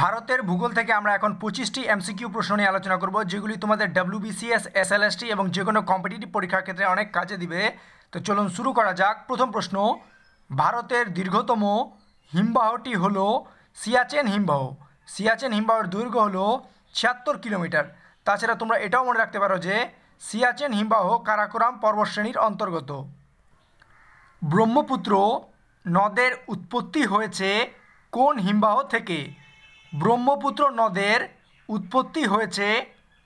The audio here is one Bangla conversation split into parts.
ভারতের ভূগোল থেকে আমরা এখন পঁচিশটি এমসিকিউ প্রশ্ন নিয়ে আলোচনা করব যেগুলি তোমাদের ডাব্লিউবিসিএস এসএলএসটি এবং যে কোনো কম্পিটিটিভ পরীক্ষার ক্ষেত্রে অনেক কাজে দিবে তো চলুন শুরু করা যাক প্রথম প্রশ্ন ভারতের দীর্ঘতম হিমবাহটি হল সিয়াচেন হিমবাহ সিয়াচেন হিমবাহর দৈর্ঘ্য হল ছিয়াত্তর কিলোমিটার তাছাড়া তোমরা এটাও মনে রাখতে পারো যে সিয়াচেন হিমবাহ কারাকোরাম পর্বশ্রেণীর অন্তর্গত ব্রহ্মপুত্র নদের উৎপত্তি হয়েছে কোন হিমবাহ থেকে ব্রহ্মপুত্র নদের উৎপত্তি হয়েছে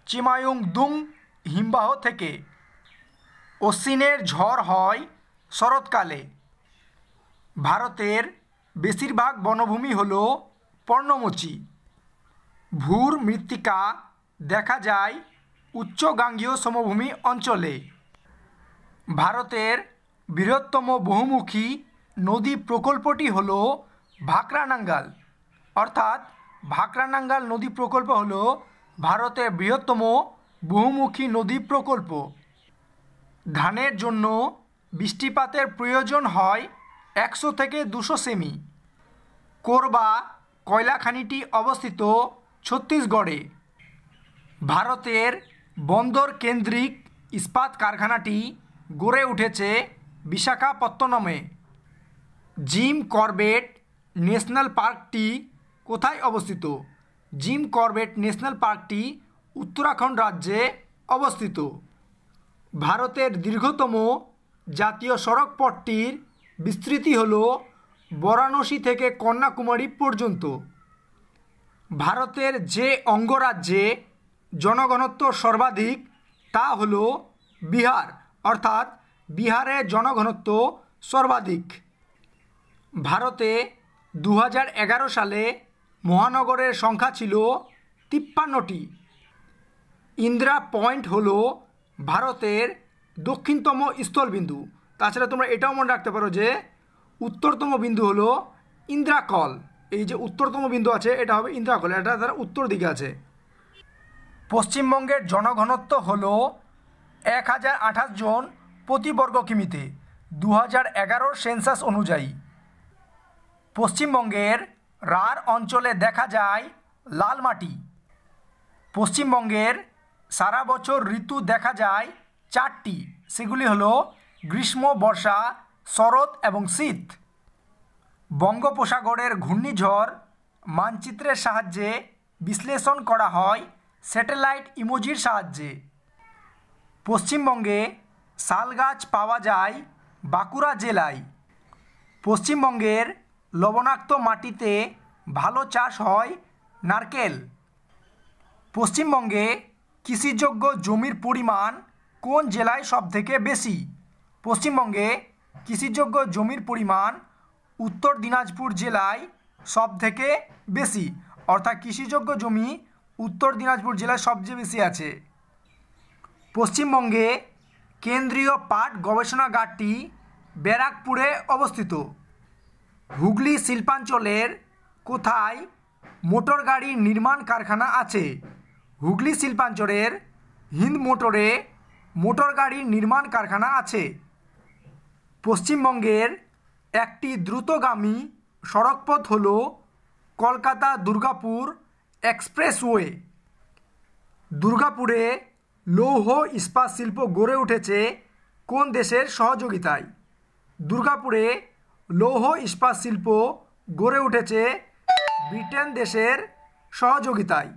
চিমায়ুংদুং হিমবাহ থেকে অশ্বিনের ঝড় হয় শরৎকালে ভারতের বেশিরভাগ বনভূমি হল পর্ণমোচী ভূর মৃত্তিকা দেখা যায় উচ্চ গাঙ্গীয় সমভূমি অঞ্চলে ভারতের বৃহত্তম বহুমুখী নদী প্রকল্পটি হল ভাকরানাঙ্গাল অর্থাৎ ভাকরানাঙ্গাল নদী প্রকল্প হল ভারতের বৃহত্তম বহুমুখী নদী প্রকল্প ধানের জন্য বৃষ্টিপাতের প্রয়োজন হয় একশো থেকে দুশো সেমি কোরবা কয়লাখানিটি অবস্থিত ছত্তিশগড়ে ভারতের বন্দর কেন্দ্রিক ইস্পাত কারখানাটি গড়ে উঠেছে বিশাখাপত্তনমে জিম করবেট ন্যাশনাল পার্কটি কোথায় অবস্থিত জিম করবেট ন্যাশনাল পার্কটি উত্তরাখণ্ড রাজ্যে অবস্থিত ভারতের দীর্ঘতম জাতীয় সড়ক পথটির বিস্তৃতি হল বরাণসী থেকে কন্যাকুমারী পর্যন্ত ভারতের যে অঙ্গরাজ্যে জনঘনত্ব সর্বাধিক তা হল বিহার অর্থাৎ বিহারে জনঘনত্ব সর্বাধিক ভারতে দু সালে মহানগরের সংখ্যা ছিল তিপ্পান্নটি ইন্দিরা পয়েন্ট হল ভারতের দক্ষিণতম স্থলবিন্দু তাছাড়া তোমরা এটাও মনে রাখতে পারো যে উত্তরতম বিন্দু হলো ইন্দ্রাকল এই যে উত্তরতম বিন্দু আছে এটা হবে ইন্দ্রাকল এটা তার উত্তর দিকে আছে পশ্চিমবঙ্গের জনঘনত্ব হল এক হাজার আঠাশ জন প্রতি বর্গ কিমিতে দু হাজার এগারোর সেন্সাস অনুযায়ী পশ্চিমবঙ্গের রার অঞ্চলে দেখা যায় লাল মাটি পশ্চিমবঙ্গের সারা বছর ঋতু দেখা যায় চারটি সেগুলি হলো গ্রীষ্ম বর্ষা শরৎ এবং শীত বঙ্গোপসাগরের ঘূর্ণিঝড় মানচিত্রের সাহায্যে বিশ্লেষণ করা হয় স্যাটেলাইট ইমোজির সাহায্যে পশ্চিমবঙ্গে শাল গাছ পাওয়া যায় বাঁকুড়া জেলায় পশ্চিমবঙ্গের লবণাক্ত মাটিতে ভালো চাষ হয় নারকেল পশ্চিমবঙ্গে কৃষিযোগ্য জমির পরিমাণ কোন জেলায় সবথেকে বেশি পশ্চিমবঙ্গে কৃষিযোগ্য জমির পরিমাণ উত্তর দিনাজপুর জেলায় সবথেকে বেশি অর্থাৎ কৃষিযোগ্য জমি উত্তর দিনাজপুর জেলায় সবচেয়ে বেশি আছে পশ্চিমবঙ্গে কেন্দ্রীয় পাট গবেষণাগারটি ব্যারাকপুরে অবস্থিত হুগলি শিল্পাঞ্চলের কোথায় মোটর গাড়ির নির্মাণ কারখানা আছে হুগলি শিল্পাঞ্চলের হিন্দ মোটরে মোটর গাড়ির নির্মাণ কারখানা আছে পশ্চিমবঙ্গের একটি দ্রুতগামী সড়কপথ হল কলকাতা দুর্গাপুর এক্সপ্রেসওয়ে দুর্গাপুরে লৌহ ইস্পাত শিল্প গড়ে উঠেছে কোন দেশের সহযোগিতায় দুর্গাপুরে লৌহ ইস্পাত শিল্প গড়ে উঠেছে ব্রিটেন দেশের সহযোগিতায়